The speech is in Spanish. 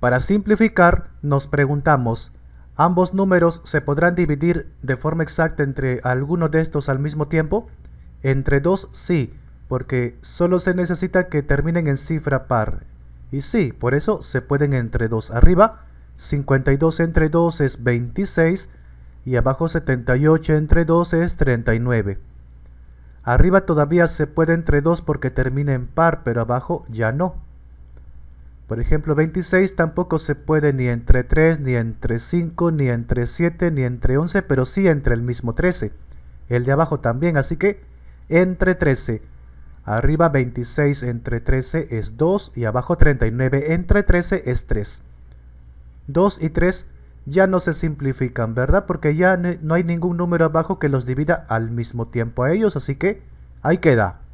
Para simplificar, nos preguntamos, ¿ambos números se podrán dividir de forma exacta entre alguno de estos al mismo tiempo? Entre dos sí, porque solo se necesita que terminen en cifra par. Y sí, por eso se pueden entre dos arriba, 52 entre 2 es 26 y abajo 78 entre 2 es 39. Arriba todavía se puede entre 2 porque termina en par, pero abajo ya no. Por ejemplo, 26 tampoco se puede ni entre 3, ni entre 5, ni entre 7, ni entre 11, pero sí entre el mismo 13. El de abajo también, así que entre 13. Arriba 26 entre 13 es 2 y abajo 39 entre 13 es 3. 2 y 3 ya no se simplifican, ¿verdad? Porque ya no hay ningún número abajo que los divida al mismo tiempo a ellos, así que ahí queda.